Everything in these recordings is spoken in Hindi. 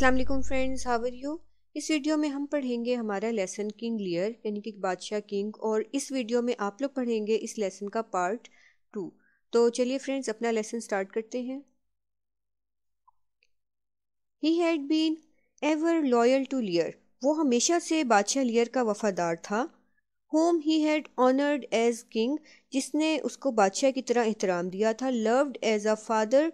अस्सलाम वालेकुम फ्रेंड्स हाउ आर यू इस वीडियो में हम पढ़ेंगे हमारा लेसन किंग लियर यानी कि बादशाह किंग और इस वीडियो में आप लोग पढ़ेंगे इस लेसन का पार्ट टू तो चलिए फ्रेंड्स अपना लेसन स्टार्ट करते हैं he had been ever loyal to Lear वो हमेशा से बादशाह लियर का वफादार था whom he had honoured as king जिसने उसको बादशाह की तरह एहतराम दिया था loved as a father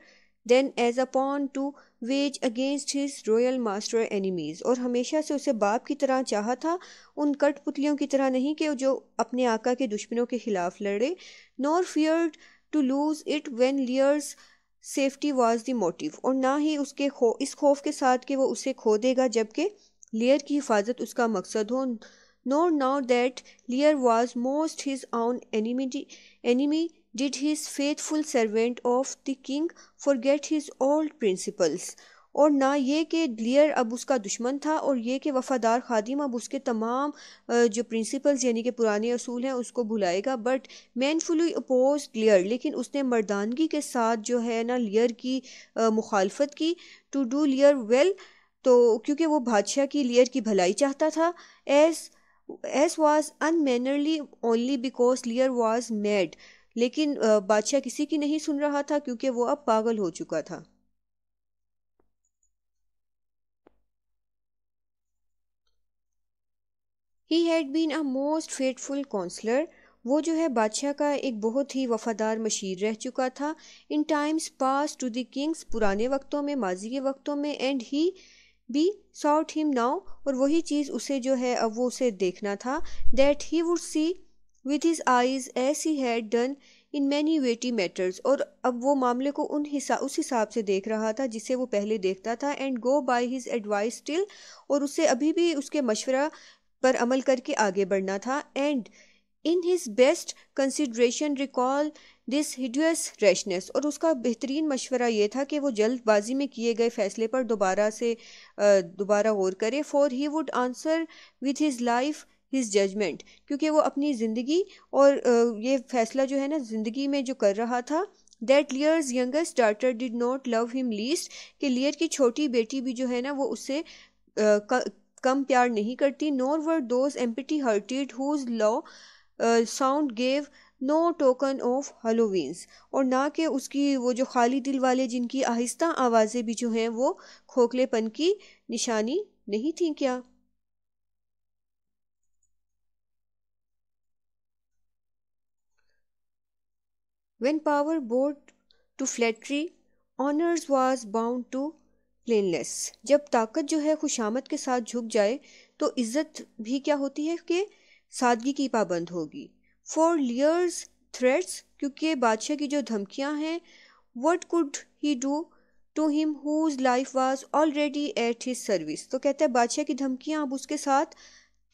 then as upon to wage against his royal master enemies और हमेशा से उसे बाप की तरह चाहा था उन कट पुतलियों की तरह नहीं कि जो अपने आका के दुश्मनों के खिलाफ लड़े nor fear to lose it when Lear's safety was the motive और ना ही उसके खो इस खौफ के साथ कि वो उसे खो देगा जबकि लियर की हिफाजत उसका मकसद हो nor now that Lear was most his own enemy enemy Did his faithful servant of the king forget his old principles? और ना ये कि लियर अब उसका दुश्मन था और ये कि वफ़ादार खादिम अब उसके तमाम जो प्रिंसिपल्स यानी कि पुराने असूल हैं उसको भुलाएगा बट मैनफुली अपोज लियर लेकिन उसने मर्दानगी के साथ जो है ना लियर की मुखालफत की टू डू लियर वेल तो क्योंकि वो बादशाह की लियर की भलाई चाहता था as as was unmannerly only because Lear was mad लेकिन बादशाह किसी की नहीं सुन रहा था क्योंकि वो अब पागल हो चुका था he had been a most faithful counsellor वो जो है बादशाह का एक बहुत ही वफादार मशीर रह चुका था in times past to the king's पुराने वक्तों में माजी के वक्तों में and he besought him now और वही चीज़ उसे जो है अब वो उसे देखना था that he would see with his eyes as he had done in many weighty matters और अब वो मामले को उन हिसा उस हिसाब से देख रहा था जिसे वो पहले देखता था and go by his advice till और उसे अभी भी उसके मशवरा पर अमल करके आगे बढ़ना था and in his best consideration recall this hideous rashness और उसका बेहतरीन मशवरा ये था कि वो जल्दबाजी में किए गए फैसले पर दोबारा से दोबारा गौर करे for he would answer with his life his judgement क्योंकि वो अपनी ज़िंदगी और ये फैसला जो है ना ज़िंदगी में जो कर रहा था that Lear's youngest daughter did not love him least कि लियर की छोटी बेटी भी जो है ना वो उससे कम प्यार नहीं करती nor were those empty hearted whose low sound gave no token of hollowness और ना कि उसकी वो जो खाली दिल वाले जिनकी आहिस्ता आवाज़ें भी जो हैं वो खोखलेपन की निशानी नहीं थी क्या When power bore to flattery, honors was bound to प्लेनलेस जब ताकत जो है खुशामद के साथ झुक जाए तो इज्जत भी क्या होती है कि सादगी की पाबंद होगी फॉर लियर्स थ्रेट्स क्योंकि बादशाह की जो धमकियां हैं what could he do to him whose life was already at his service तो कहते हैं बादशाह की धमकियां अब उसके साथ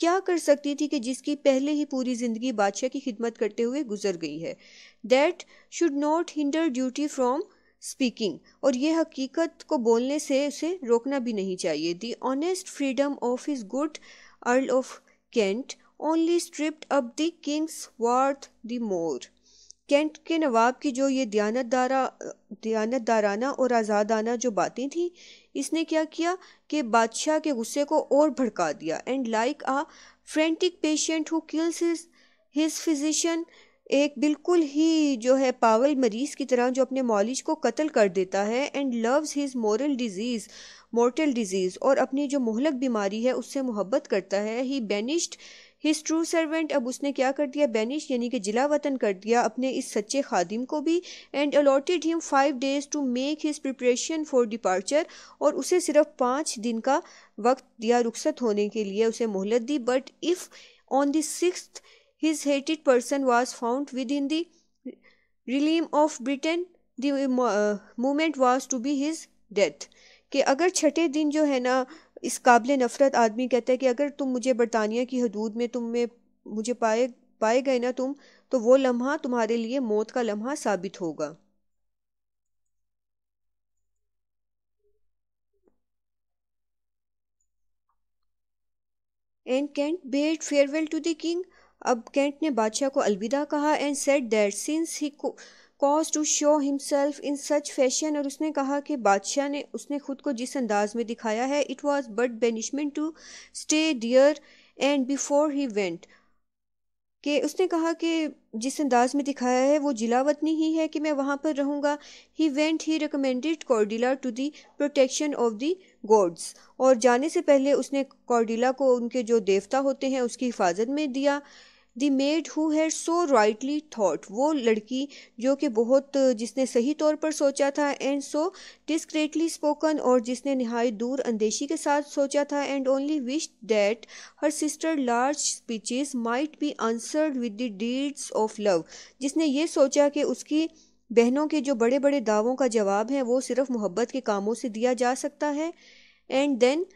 क्या कर सकती थी कि जिसकी पहले ही पूरी ज़िंदगी बादशाह की खिदमत करते हुए गुजर गई है that should not hinder duty from speaking और ये हकीकत को बोलने से उसे रोकना भी नहीं चाहिए the honest freedom of is good earl of Kent only stripped up the king's wrath the more Kent के नवाब की जो ये दयानतदारा दयानतदाराना और आज़ादाना जो बातें थीं इसने क्या किया कि बादशाह के गुस्से को और भड़का दिया and like a frantic patient who kills his his physician एक बिल्कुल ही जो है पावल मरीज़ की तरह जो अपने मॉलिज को कत्ल कर देता है and loves his moral disease mortal disease और अपनी जो मोहलक बीमारी है उससे मोहब्बत करता है he banished his true servant अब उसने क्या कर दिया बैनिश यानी कि जिला वतन कर दिया अपने इस सच्चे खादिम को भी and allotted him five days to make his preparation for departure और उसे सिर्फ पाँच दिन का वक्त दिया रुख्सत होने के लिए उसे मोहलत दी but if on sixth his hated person was found within the realm of Britain the movement was to be his death कि अगर छठे दिन जो है ना इस काबिल नफ़रत आदमी कहता है कि अगर तुम मुझे बरतानिया की हदूद में तुम में मुझे पाए पाए गए ना तुम तो वो लम्हा तुम्हारे लिए मौत का लम्हा साबित होगा and Kent bade farewell to the king अब कैंट ने बादशाह को अलविदा कहा and said that since he cause to show himself in such fashion और उसने कहा कि बादशाह ने उसने खुद को जिस अंदाज में दिखाया है it was but banishment to stay there and before he went कि उसने कहा कि जिस अंदाज में दिखाया है वो जिलावतनी ही है कि मैं वहाँ पर रहूँगा he went he recommended Cordelia to the protection of the gods और जाने से पहले उसने कॉर्डिला को उनके जो देवता होते हैं उसकी हिफाजत में दिया the maid who had so rightly thought वो लड़की जो कि बहुत जिसने सही तौर पर सोचा था एंड सो डिस्क्रेटली स्पोकन और जिसने नहाय दूर अंदेशी के साथ सोचा था and only wish that her sister large speeches might be answered with the deeds of love जिसने ये सोचा कि उसकी बहनों के जो बड़े बड़े दावों का जवाब है वो सिर्फ मोहब्बत के कामों से दिया जा सकता है एंड देन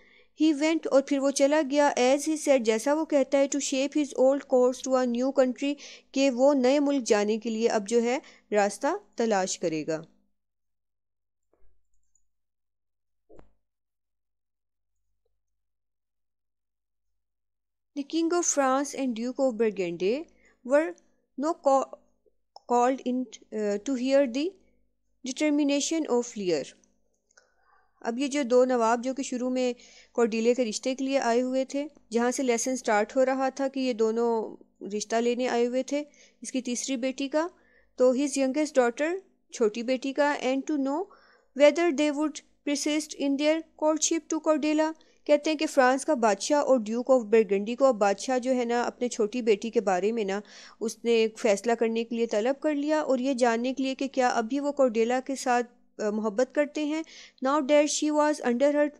ही वेंट और फिर वो चला गया एज ही सेट जैसा वो कहता है to shape his old course to a new country के वो नए मुल्क जाने के लिए अब जो है रास्ता तलाश करेगा the king of France and duke of Burgundy were now called in to hear the determination of Lear अब ये जो दो नवाब जो कि शुरू में कौडिले के रिश्ते के लिए आए हुए थे जहाँ से लेसन स्टार्ट हो रहा था कि ये दोनों रिश्ता लेने आए हुए थे इसकी तीसरी बेटी का तो हिज यंगेस्ट डॉटर छोटी बेटी का and to know whether they would persist in their courtship to Cordelia कहते हैं कि फ्रांस का बादशाह और ड्यूक ऑफ बर्गंडी को अब बादशाह जो है ना अपने छोटी बेटी के बारे में ना उसने फैसला करने के लिए तलब कर लिया और ये जानने के लिए कि क्या अभी वो कॉर्डेला के साथ मोहब्बत करते हैं now that she was under her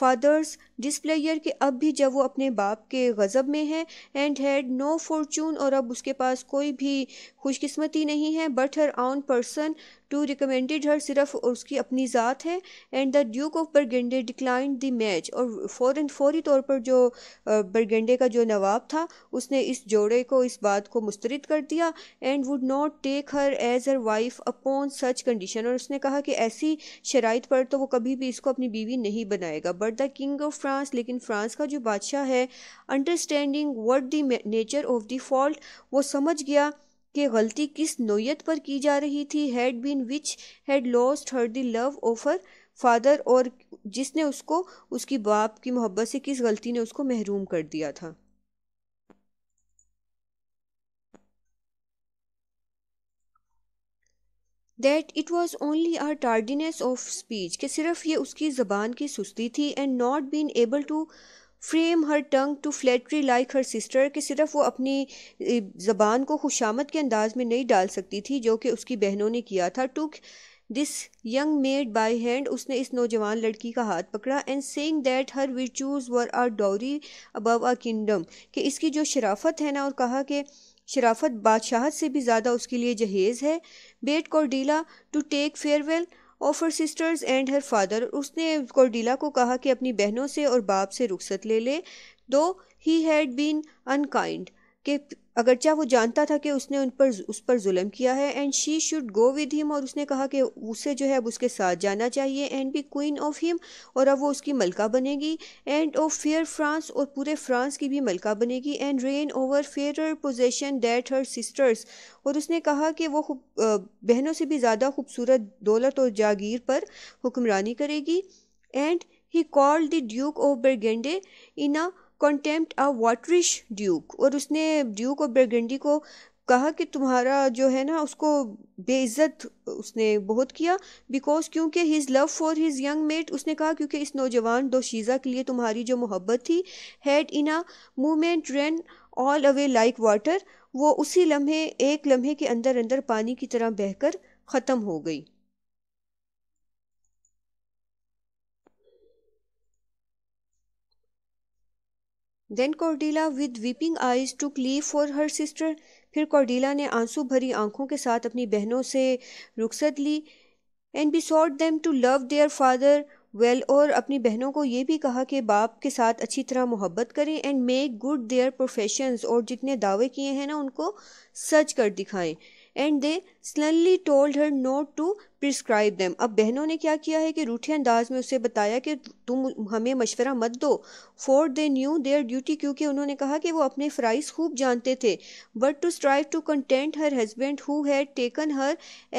father's displeasure के अब भी जब वो अपने बाप के गज़ब में है एंड हैड नो फॉर्चून और अब उसके पास कोई भी खुशकस्मती नहीं है बट हर आउन पर्सन टू रिकमेंडेड हर सिर्फ उसकी अपनी ज़ात है and the duke of Burgundy declined the match और फ़ौरन फौरी तौर पर जो बरगेंडे का जो नवाब था उसने इस जोड़े को इस बात को मुस्तरद कर दिया and would not take her as her wife upon such condition और उसने कहा कि ऐसी शराइ पर तो वो कभी भी इसको अपनी बीवी नहीं बनाएगा but the king of France लेकिन फ्रांस का जो बादशाह है understanding what the nature of the fault वो समझ गया कि गलती किस नोयत पर की जा रही थी had been which had lost her the love of her father और जिसने उसको उसकी बाप की मोहब्बत से किस गलती ने उसको महरूम कर दिया था that it was only a tardiness of speech कि सिर्फ ये उसकी ज़बान की सुस्ती थी and not been able to frame her tongue to flattery like her sister कि सिर्फ वो अपनी ज़बान को खुशामद के अंदाज में नहीं डाल सकती थी जो कि उसकी बहनों ने किया था took this young maid by hand उसने इस नौजवान लड़की का हाथ पकड़ा and saying that her virtues were a dowry above a kingdom कि इसकी जो शराफत है ना और कहा कि शराफत बादशाहत से भी ज़्यादा उसके लिए जहेज़ है bade Cordelia to take farewell of her sisters and her father उसने कॉर्डिला को कहा कि अपनी बहनों से और बाप से रुख्सत ले ले दो ही हैड बीन अनकाइंड के अगरचा वो जानता था कि उसने उन पर उस पर जुल्म किया है and she should go with him और उसने कहा कि उसे जो है अब उसके साथ जाना चाहिए and be queen of him और अब वो उसकी मलका बनेगी एंड ऑफ फेयर फ्रांस और पूरे फ्रांस की भी मलका बनेगी and reign over fair possession that her sisters और उसने कहा कि वो बहनों से भी ज़्यादा खूबसूरत दौलत और जागीर पर हुक्मरानी करेगी and he called the duke of Burgundy in a contempt a वाटरिश Duke और उसने ड्यूक और ब्रगेंडी को कहा कि तुम्हारा जो है ना उसको बेइज्जत उसने बहुत किया बिकॉज क्योंकि his love for his young maid उसने कहा क्योंकि इस नौजवान दोशीज़ा के लिए तुम्हारी जो मोहब्बत थी had in a moment ran all away like water वो उसी लम्हे एक लम्हे के अंदर अंदर पानी की तरह बहकर ख़त्म हो गई then Cordelia with weeping eyes took leave for her sister फिर कॉर्डीला ने आंसू भरी आंखों के साथ अपनी बहनों से रुखसत ली and besought them to love their father well और अपनी बहनों को ये भी कहा कि बाप के साथ अच्छी तरह मोहब्बत करें and make good their professions और जितने दावे किए हैं ना उनको सच कर दिखाएं and they sullenly told her not to prescribe them अब बहनों ने क्या किया है कि रूठे अंदाज में उसे बताया कि तुम हमें मशवरा मत दो for they knew their duty क्योंकि उन्होंने कहा कि वो अपने फ़राइज़ खूब जानते थे but to strive to content her husband who had taken her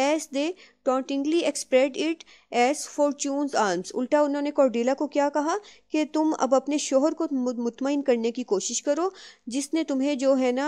as they tauntingly expressed it as fortune alms उल्टा उन्होंने कॉर्डिला को क्या कहा कि तुम अब अपने शोहर को मुतमिन करने की कोशिश करो जिसने तुम्हें जो है ना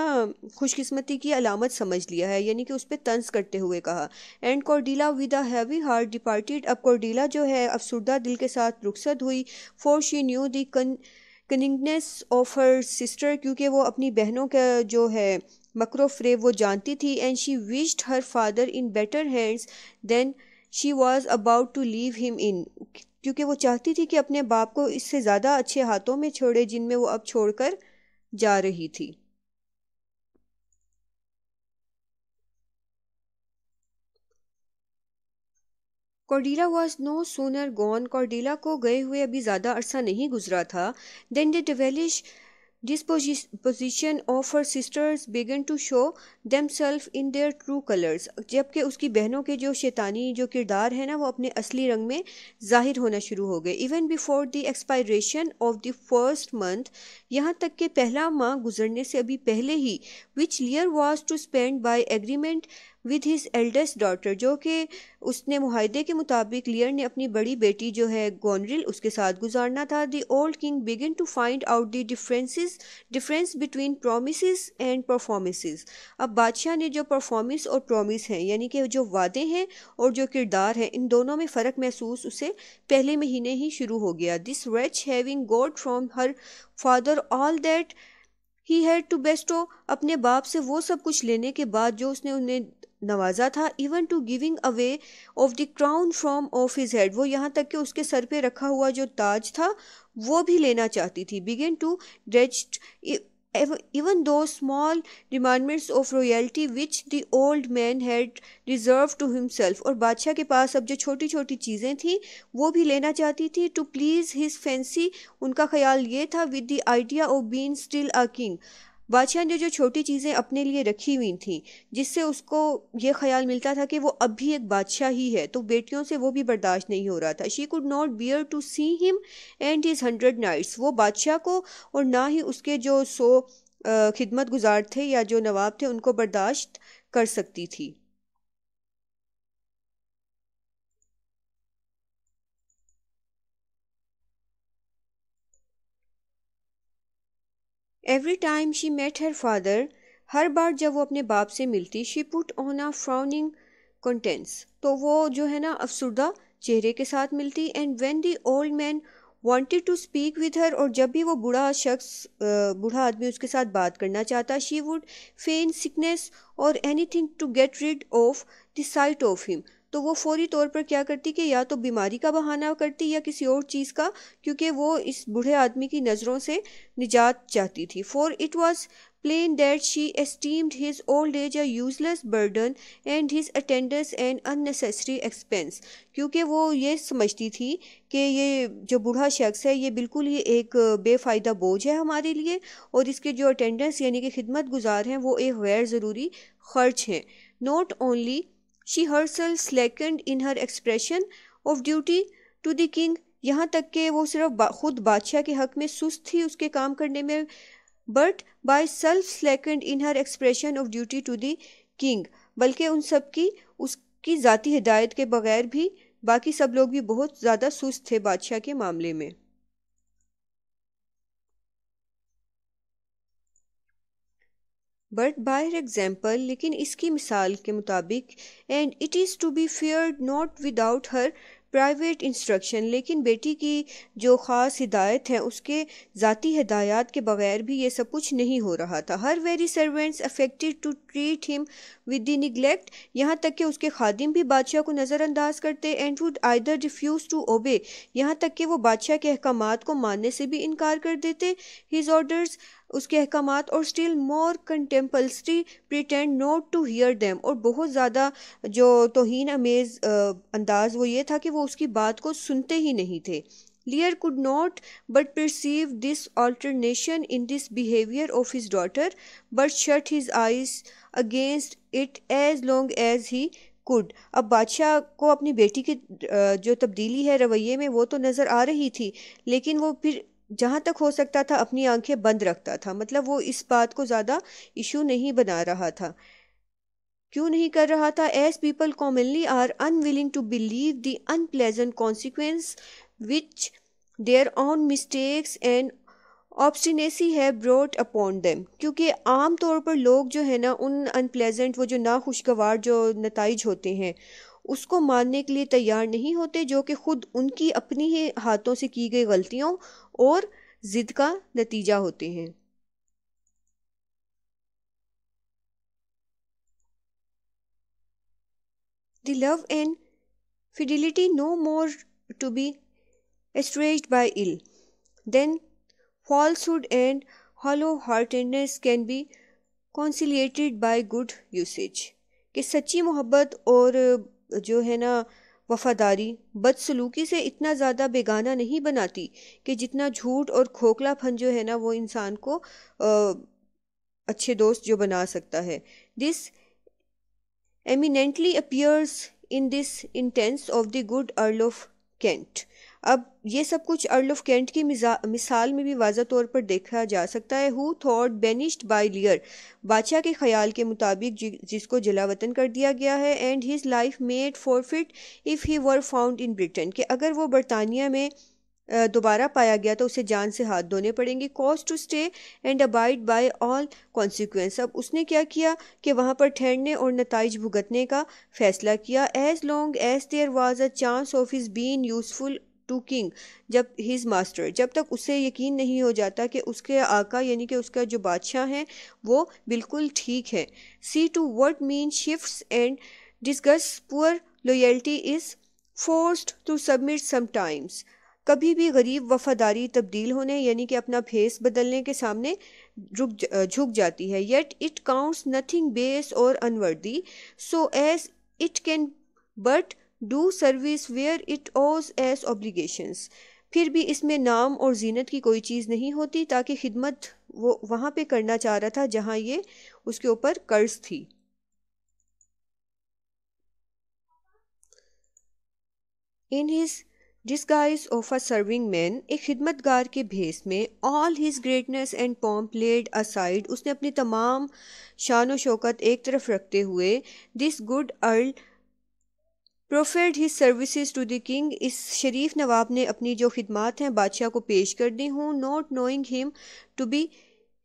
खुशकिस्मती की अलामत समझ लिया है यानी कि उस पर तंज करते हुए कहा and Cordelia with a heavy heart departed अब कोडीला जो है अफसरदा दिल के साथ रुखसत हुई for she knew the cunningness of her sister क्योंकि वो अपनी बहनों का जो है मकर फ्रेब वो जानती थी and she wished her father in better hands than she was about to leave him in क्योंकि वो चाहती थी कि अपने बाप को इससे ज़्यादा अच्छे हाथों में छोड़े जिनमें वो अब छोड़कर जा रही थी Cordelia was no sooner gone Cordelia को गए हुए अभी ज़्यादा अरसा नहीं गुजरा था then the devilish disposition of her sisters began to show themselves in their true colours जबकि उसकी बहनों के जो शैतानी जो किरदार है ना वो अपने असली रंग में जाहिर होना शुरू हो गए even before the expiration of the first month यहाँ तक कि पहला माह गुजरने से अभी पहले ही which Lear was to spend by agreement with his eldest daughter जो कि उसने माहदे के मुताबिक लियर ने अपनी बड़ी बेटी जो है गोनरिल उसके साथ गुजारना था the old king began to find out the differences difference between promise and performances अब बादशाह ने जो परफॉर्मेंस और प्रोमिस हैं यानी कि जो वादे हैं और जो किरदार हैं इन दोनों में फ़र्क महसूस उसे पहले महीने ही शुरू हो गया this wretch having got from her father all that he had to bestow अपने बाप से वो सब कुछ लेने के बाद जो उसने उन्हें नवाजा था even to giving away of the crown from off his head वो यहाँ तक कि उसके सर पे रखा हुआ जो ताज था वो भी लेना चाहती थी बिगेन टू ड्रेस्ट even those small remnants of royalty which the old man had reserve to himself और बादशाह के पास अब जो छोटी छोटी चीज़ें थी वो भी लेना चाहती थी टू प्लीज़ हिज फैंसी उनका ख्याल ये था with the idea of being still a king बादशाह ने जो छोटी चीज़ें अपने लिए रखी हुई थी जिससे उसको ये ख्याल मिलता था कि वो अब भी एक बादशाह ही है तो बेटियों से वो भी बर्दाश्त नहीं हो रहा था she could not bear to see him and his hundred knights वो बादशाह को और ना ही उसके जो सो खिदमत गुजार थे या जो नवाब थे उनको बर्दाश्त कर सकती थी every time she met her father हर बार जब वो अपने बाप से मिलती she put on a frowning countenance तो वो जो है ना अफसरदा चेहरे के साथ मिलती and when the old man wanted to speak with her और जब भी वो बूढ़ा शख्स बूढ़ा आदमी उसके साथ बात करना चाहता she would feign sickness or anything to get rid of the sight of him तो वो फौरी तौर पर क्या करती कि या तो बीमारी का बहाना करती या किसी और चीज़ का क्योंकि वो इस बूढ़े आदमी की नज़रों से निजात चाहती थी for it was plain that she esteemed his old age a useless burden and his attendance and unnecessary expense क्योंकि वो ये समझती थी कि ये जो बूढ़ा शख्स है ये बिल्कुल ही एक बेफ़ायदा बोझ है हमारे लिए और इसके जो अटेंडेंस यानी कि खिदमत गुजार हैं वो एक गैर ज़रूरी खर्च हैं not only her herself slackened in her expression of duty to the king यहाँ तक कि वो सिर्फ बा, खुद बादशाह के हक में सुस्त थी उसके काम करने में but by self slackened in her expression of duty to the king बल्कि उन सब की उसकी ज़ाती हिदायत के बगैर भी बाकी सब लोग भी बहुत ज़्यादा सुस्त थे बादशाह के मामले में बट बायर एग्जाम्पल लेकिन इसकी मिसाल के मुताबिक and it is to be feared not without her private instruction लेकिन बेटी की जो ख़ास हिदायत है उसके ज़ाती हदायत के बगैर भी ये सब कुछ नहीं हो रहा था her very servants affected to treat him with the neglect यहाँ तक कि उसके खादिम भी बादशाह को नज़रअंदाज करते and would either refuse to obey यहाँ तक कि वो बादशाह के अहकाम को मानने से भी इनकार कर देते हिज ऑर्डर्स उसके अहकाम और still more contemptuously pretend not to hear them और बहुत ज़्यादा जो तोहन अमेज़ अंदाज़ वो ये था कि वो उसकी बात को सुनते ही नहीं थे Lear could not but perceive this alteration in this behaviour of his daughter but shut his eyes against it as long as he could अब बादशाह को अपनी बेटी की जो तब्दीली है रवैये में वो तो नज़र आ रही थी लेकिन वो फिर जहाँ तक हो सकता था अपनी आंखें बंद रखता था मतलब वो इस बात को ज़्यादा इशू नहीं बना रहा था क्यों नहीं कर रहा था as people commonly are unwilling to believe the unpleasant consequence which their own mistakes and obstinacy have brought upon them क्योंकि आम तौर पर लोग जो है ना उन अनप्लेजेंट वो जो नाखुशगवार जो नतज होते हैं उसको मानने के लिए तैयार नहीं होते जो कि खुद उनकी अपनी ही हाथों से की गई गलतियों और ज़िद का नतीजा होते हैं the love and fidelity no more to be estranged by ill. Then falsehood and hollow heartedness can be conciliated by good usage. कि सच्ची मोहब्बत और जो है ना वफादारी बदसलूकी से इतना ज़्यादा बेगाना नहीं बनाती कि जितना झूठ और खोखला फन जो है ना वो इंसान को आ, अच्छे दोस्त जो बना सकता है this eminently appears in this instance of the good earl of Kent अब ये सब कुछ अर्ल ऑफ कैंट की मिसाल में भी वाजह तौर पर देखा जा सकता है who though banished by Lear बादशाह के ख्याल के मुताबिक जि, जिसको जलावतन कर दिया गया है and his life made forfeit if he were found in Britain कि अगर वो बरतानिया में दोबारा पाया गया तो उसे जान से हाथ धोने पड़ेंगे cause to stay and abide by all consequence अब उसने क्या किया कि वहाँ पर ठहरने और नतज भुगतने का फैसला किया as long as there was a chance of his being useful to king जब हिज मास्टर जब तक उसे यकीन नहीं हो जाता कि उसके आका यानी कि उसका जो बादशाह हैं वो बिल्कुल ठीक है see to word mean shift and disgust poor loyalty is forced to submit sometimes कभी भी गरीब वफादारी तब्दील होने यानी कि अपना फेस बदलने के सामने झुक झुक जाती है yet it counts nothing base और unworthy so as it can but do service where it owes as obligations फिर भी इसमें नाम और जीनत की कोई चीज़ नहीं होती ताकि खिदमत वो वहाँ पे करना चाह रहा था जहाँ ये उसके ऊपर कर्ज थी in his disguise of a serving man एक खिदमतगार के भेस में all his greatness and pomp laid aside उसने अपनी तमाम शान शौकत एक तरफ रखते हुए this good earl proffered his services to the king इस शरीफ नवाब ने अपनी जो खिदमत हैं बादशाह को पेश कर दी हूँ not knowing him to be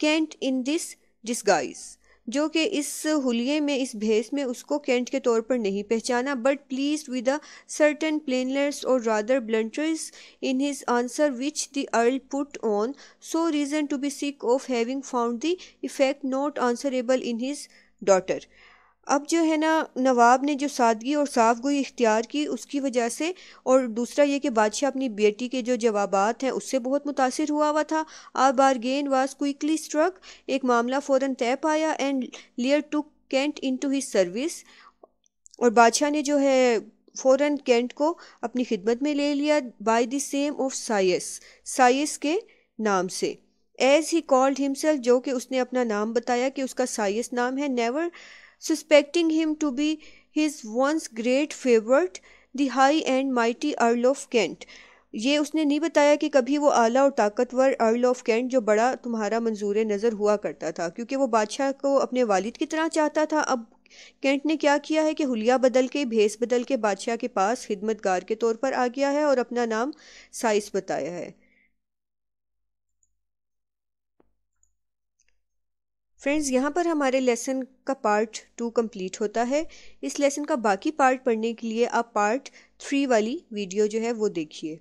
Kent in this disguise जो कि इस हुलिये में इस भेस में उसको कैंट के तौर पर नहीं पहचाना but pleased with a certain plainness or rather bluntness in his answers which the earl put on so reason to be sick of having found the effect not answerable in his daughter अब जो है ना नवाब ने जो सादगी और साफ गोई इख्तियार की उसकी वजह से और दूसरा ये कि बादशाह अपनी बेटी के जो जवाबात हैं उससे बहुत मुतासर हुआ हुआ था a bargain was quickly struck एक मामला फ़ौर तय पाया and Lear took Kent into his service और बादशाह ने जो है फ़ौर कैंट को अपनी खिदमत में ले लिया by the same of Caius Caius के नाम से एज ही कॉल्ड हिमसेल्फ जो कि उसने अपना नाम बताया कि उसका साइस नाम है never suspecting him to be his once great favourite the high and mighty earl of Kent ये उसने नहीं बताया कि कभी वो आला और ताकतवर अर्ल ऑफ कैंट जो बड़ा तुम्हारा मंजूर नज़र हुआ करता था क्योंकि वो बादशाह को अपने वालिद की तरह चाहता था अब कैंट ने क्या किया है कि हुलिया बदल के भेस बदल के बादशाह के पास खिदमतगार के तौर पर आ गया है और अपना नाम साइस बताया है फ्रेंड्स यहाँ पर हमारे लेसन का पार्ट टू कंप्लीट होता है इस लेसन का बाकी पार्ट पढ़ने के लिए आप पार्ट थ्री वाली वीडियो जो है वो देखिए